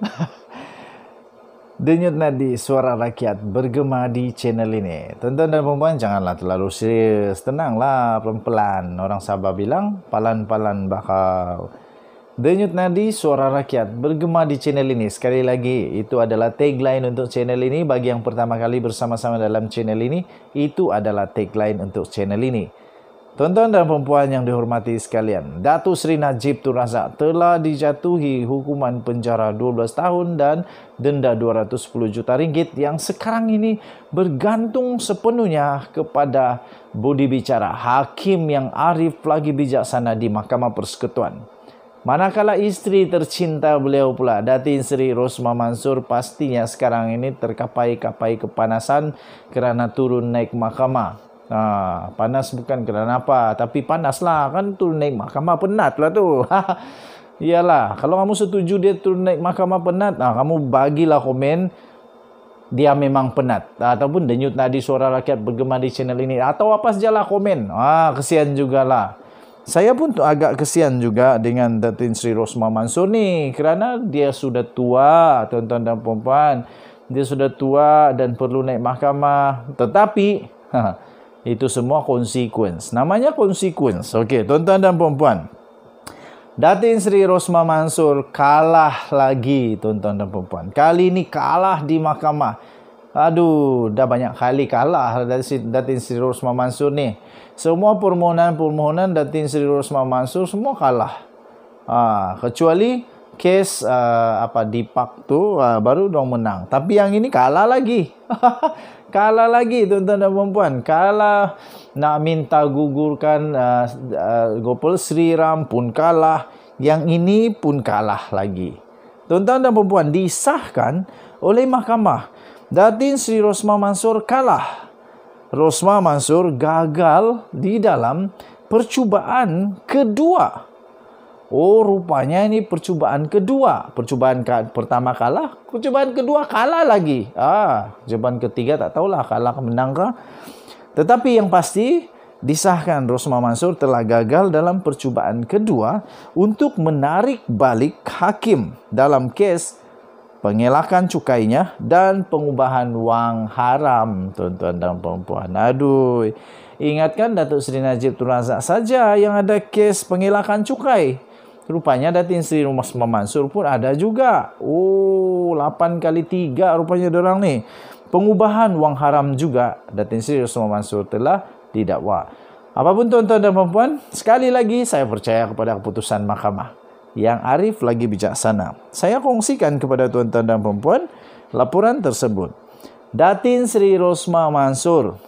Denyut nadi suara rakyat bergema di channel ini. Tonton dan perempuan janganlah terlalu serius. Tenanglah pelan-pelan. Orang Sabah bilang pelan-pelan bakal. Denyut nadi suara rakyat bergema di channel ini. Sekali lagi itu adalah tagline untuk channel ini. Bagi yang pertama kali bersama-sama dalam channel ini. Itu adalah tagline untuk channel ini. Tuan-tuan dan perempuan yang dihormati sekalian, Datu Seri Najib Tun Razak telah dijatuhi hukuman penjara 12 tahun dan denda 210 juta ringgit yang sekarang ini bergantung sepenuhnya kepada budi bicara hakim yang arif lagi bijaksana di Mahkamah Persekutuan. Manakala isteri tercinta beliau pula, Datin Sri Rosma Mansur pastinya sekarang ini terkapai-kapai kepanasan kerana turun naik mahkamah. Ha, panas bukan kerana apa. Tapi panaslah kan tu naik mahkamah penatlah tu. Iyalah, kalau kamu setuju dia tu naik mahkamah penat, ha, kamu bagilah komen dia memang penat ah, ataupun denyut nadi suara rakyat bergema di channel ini atau apa sajalah komen ah kesian jugalah saya pun agak kesian juga dengan Datin Sri Rosma Mansur ni kerana dia sudah tua tuan-tuan dan puan-puan dia sudah tua dan perlu naik mahkamah tetapi Itu semua konsekuens. Namanya konsekuens. Okey, tuan-tuan dan puan-puan. Datin Sri Rosma Mansur kalah lagi, tuan-tuan dan puan-puan. Kali ini kalah di mahkamah. Aduh, dah banyak kali kalah lah Datin Sri Rosma Mansur ni. Semua permohonan-permohonan Datin Sri Rosma Mansur semua kalah. Ha, kecuali case uh, apa Pak tu uh, baru dong menang. Tapi yang ini kalah lagi. kalah lagi tuan-tuan dan puan-puan. Kalah nak minta gugurkan uh, uh, Gopal Sri Ram pun kalah. Yang ini pun kalah lagi. Tuan-tuan dan puan-puan disahkan oleh mahkamah. Datin Sri Rosma Mansur kalah. Rosma Mansur gagal di dalam percubaan kedua. Oh rupanya ini percubaan kedua. Percubaan ka- pertama kalah, percubaan kedua kalah lagi. Ah, percubaan ketiga tak tahulah kalah ke menang ke. Tetapi yang pasti disahkan Rosma Mansur telah gagal dalam percubaan kedua untuk menarik balik hakim dalam kes pengelakan cukainya dan pengubahan wang haram tuan-tuan dan perempuan. Aduh, ingatkan Datuk Seri Najib Tun Razak saja yang ada kes pengelakan cukai rupanya Datin Sri Rumah Mansur pun ada juga. Oh, 8 kali 3 rupanya orang ni. Pengubahan wang haram juga Datin Sri Rumah Mansur telah didakwa. Apapun tuan-tuan dan puan sekali lagi saya percaya kepada keputusan mahkamah yang arif lagi bijaksana. Saya kongsikan kepada tuan-tuan dan puan laporan tersebut. Datin Sri Rosma Mansur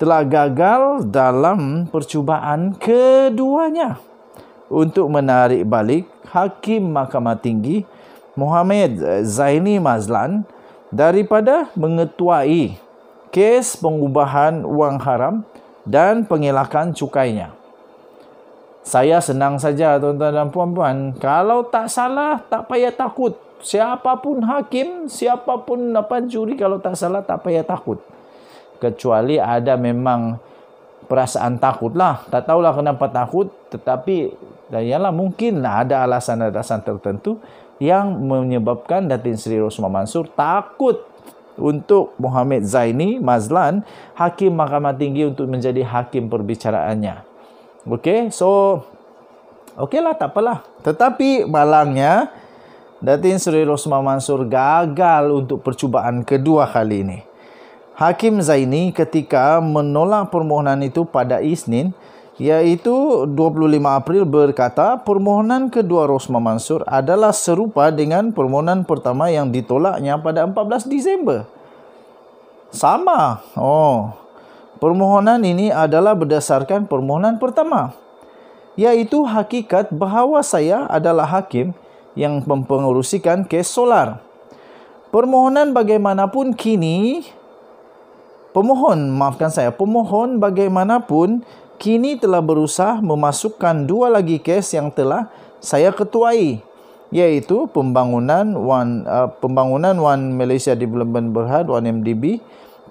telah gagal dalam percubaan keduanya untuk menarik balik Hakim Mahkamah Tinggi Muhammad Zaini Mazlan daripada mengetuai kes pengubahan wang haram dan pengelakan cukainya. Saya senang saja tuan-tuan dan puan-puan, kalau tak salah tak payah takut. Siapapun hakim, siapapun apa juri kalau tak salah tak payah takut. Kecuali ada memang perasaan takutlah. Tak tahulah kenapa takut, tetapi dan ialah mungkin lah ada alasan-alasan tertentu yang menyebabkan Datin Sri Rosman Mansur takut untuk Muhammad Zaini Mazlan hakim mahkamah tinggi untuk menjadi hakim perbicaraannya Okey, so okeylah tak apalah tetapi malangnya Datin Sri Rosman Mansur gagal untuk percubaan kedua kali ini Hakim Zaini ketika menolak permohonan itu pada Isnin iaitu 25 April berkata permohonan kedua Rosma Mansur adalah serupa dengan permohonan pertama yang ditolaknya pada 14 Disember. Sama. Oh. Permohonan ini adalah berdasarkan permohonan pertama iaitu hakikat bahawa saya adalah hakim yang mempengurusikan kes solar. Permohonan bagaimanapun kini pemohon maafkan saya pemohon bagaimanapun kini telah berusaha memasukkan dua lagi kes yang telah saya ketuai iaitu pembangunan One uh, pembangunan Wan Malaysia Development Berhad Wan MDB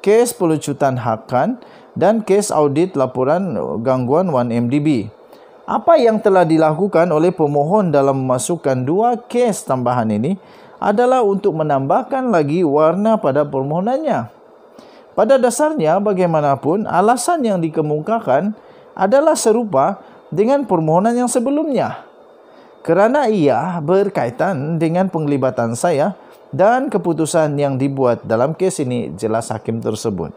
kes pelucutan hakan dan kes audit laporan gangguan Wan MDB apa yang telah dilakukan oleh pemohon dalam memasukkan dua kes tambahan ini adalah untuk menambahkan lagi warna pada permohonannya. Pada dasarnya bagaimanapun alasan yang dikemukakan adalah serupa dengan permohonan yang sebelumnya kerana ia berkaitan dengan penglibatan saya dan keputusan yang dibuat dalam kes ini jelas hakim tersebut.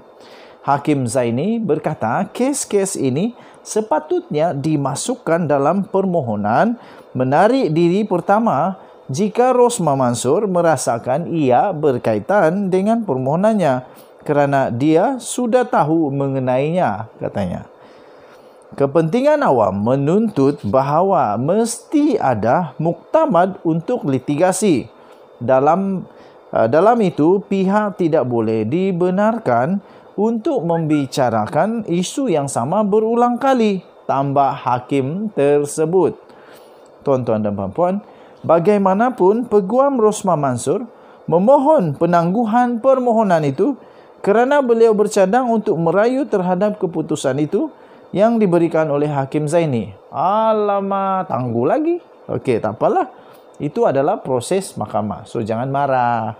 Hakim Zaini berkata, kes-kes ini sepatutnya dimasukkan dalam permohonan menarik diri pertama jika Rosma Mansur merasakan ia berkaitan dengan permohonannya kerana dia sudah tahu mengenainya, katanya. Kepentingan awam menuntut bahawa mesti ada muktamad untuk litigasi. Dalam eh, dalam itu pihak tidak boleh dibenarkan untuk membicarakan isu yang sama berulang kali tambah hakim tersebut. Tuan-tuan dan puan-puan, bagaimanapun peguam Rosma Mansur memohon penangguhan permohonan itu kerana beliau bercadang untuk merayu terhadap keputusan itu yang diberikan oleh Hakim Zaini. alama tangguh lagi. Okey, tak apalah. Itu adalah proses mahkamah. So, jangan marah.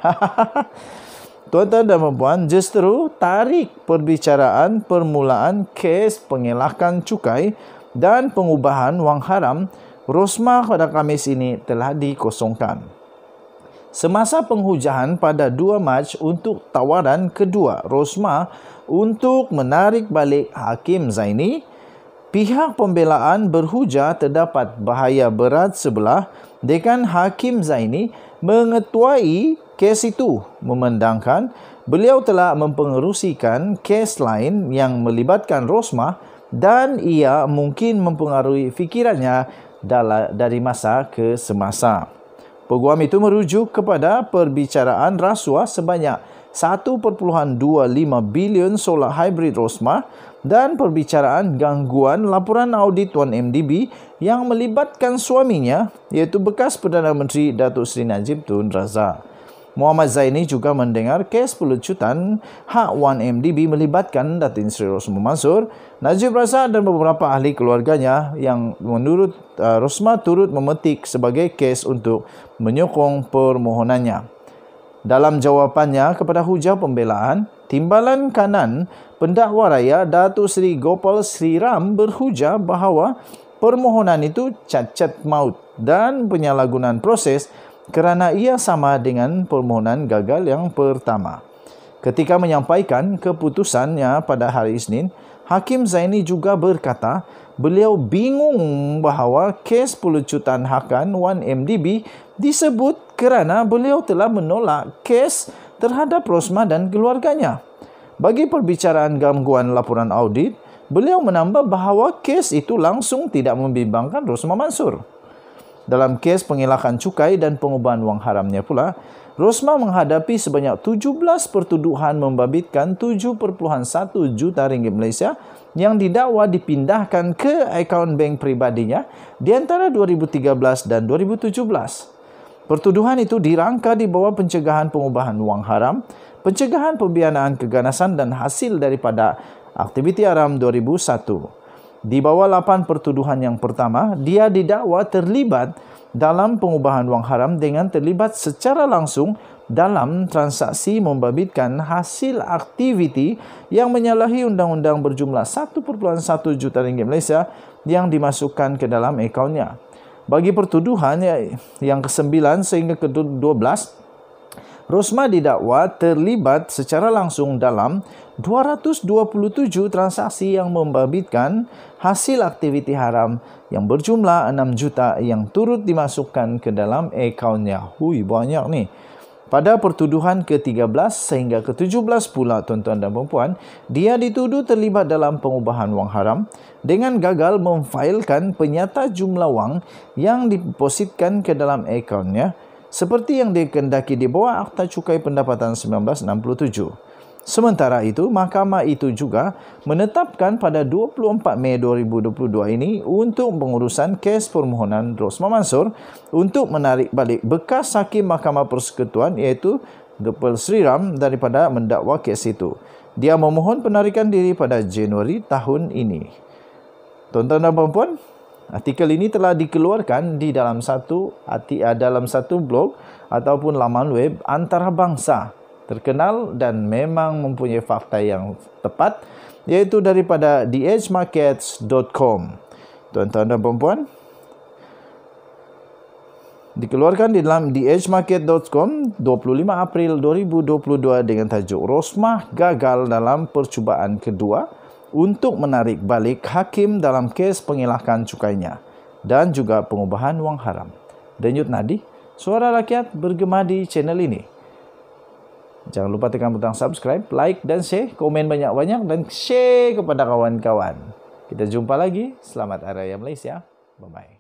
Tuan-tuan dan perempuan, justru tarik perbicaraan permulaan kes pengelakan cukai dan pengubahan wang haram Rosma pada Kamis ini telah dikosongkan. Semasa penghujahan pada 2 Mac untuk tawaran kedua, Rosma untuk menarik balik Hakim Zaini, pihak pembelaan berhujah terdapat bahaya berat sebelah dengan Hakim Zaini mengetuai kes itu memandangkan beliau telah mempengerusikan kes lain yang melibatkan Rosmah dan ia mungkin mempengaruhi fikirannya dari masa ke semasa. Peguam itu merujuk kepada perbicaraan rasuah sebanyak 1.25 bilion solar hybrid Rosmah dan perbicaraan gangguan laporan audit 1MDB yang melibatkan suaminya iaitu bekas Perdana Menteri Datuk Seri Najib Tun Razak. Muhammad Zaini juga mendengar kes pelucutan hak 1MDB melibatkan Datin Sri Rosma Mansur, Najib Razak dan beberapa ahli keluarganya yang menurut uh, Rosma turut memetik sebagai kes untuk menyokong permohonannya. Dalam jawapannya kepada hujah pembelaan, timbalan kanan pendakwa raya Datuk Seri Gopal Sri Ram berhujah bahawa permohonan itu cacat maut dan penyalahgunaan proses kerana ia sama dengan permohonan gagal yang pertama. Ketika menyampaikan keputusannya pada hari Isnin, Hakim Zaini juga berkata, beliau bingung bahawa kes pelucutan hakan 1MDB disebut kerana beliau telah menolak kes terhadap Rosma dan keluarganya. Bagi perbicaraan gangguan laporan audit, beliau menambah bahawa kes itu langsung tidak membimbangkan Rosma Mansur. Dalam kes pengelakan cukai dan pengubahan wang haramnya pula, Rosma menghadapi sebanyak 17 pertuduhan membabitkan 7.1 juta ringgit Malaysia yang didakwa dipindahkan ke akaun bank pribadinya di antara 2013 dan 2017. Pertuduhan itu dirangka di bawah pencegahan pengubahan wang haram, pencegahan pembiayaan keganasan dan hasil daripada aktiviti haram 2001. Di bawah 8 pertuduhan yang pertama, dia didakwa terlibat dalam pengubahan wang haram dengan terlibat secara langsung dalam transaksi membabitkan hasil aktiviti yang menyalahi undang-undang berjumlah 1.1 juta ringgit Malaysia yang dimasukkan ke dalam akunnya. Bagi pertuduhan ya, yang kesembilan sehingga ke-12 Rosma didakwa terlibat secara langsung dalam 227 transaksi yang membabitkan hasil aktiviti haram yang berjumlah 6 juta yang turut dimasukkan ke dalam akaunnya. Hui, banyak ni. Pada pertuduhan ke-13 sehingga ke-17 pula tuan-tuan dan perempuan, dia dituduh terlibat dalam pengubahan wang haram dengan gagal memfailkan penyata jumlah wang yang dipositkan ke dalam akaunnya seperti yang dikendaki di bawah Akta Cukai Pendapatan 1967. Sementara itu, mahkamah itu juga menetapkan pada 24 Mei 2022 ini untuk pengurusan kes permohonan Rosma Mansur untuk menarik balik bekas hakim Mahkamah Persekutuan iaitu Gepel Sriram daripada mendakwa kes itu. Dia memohon penarikan diri pada Januari tahun ini. Tuan-tuan dan puan-puan, artikel ini telah dikeluarkan di dalam satu eh, dalam satu blog ataupun laman web antarabangsa terkenal dan memang mempunyai fakta yang tepat yaitu daripada theagemarkets.com tuan-tuan dan puan-puan dikeluarkan di dalam theagemarket.com 25 April 2022 dengan tajuk Rosmah gagal dalam percubaan kedua untuk menarik balik hakim dalam kes pengilahkan cukainya dan juga pengubahan uang haram. Denyut nadi, suara rakyat bergema di channel ini. Jangan lupa tekan butang subscribe, like, dan share. Komen banyak-banyak dan share kepada kawan-kawan. Kita jumpa lagi. Selamat hari raya Malaysia. Bye-bye.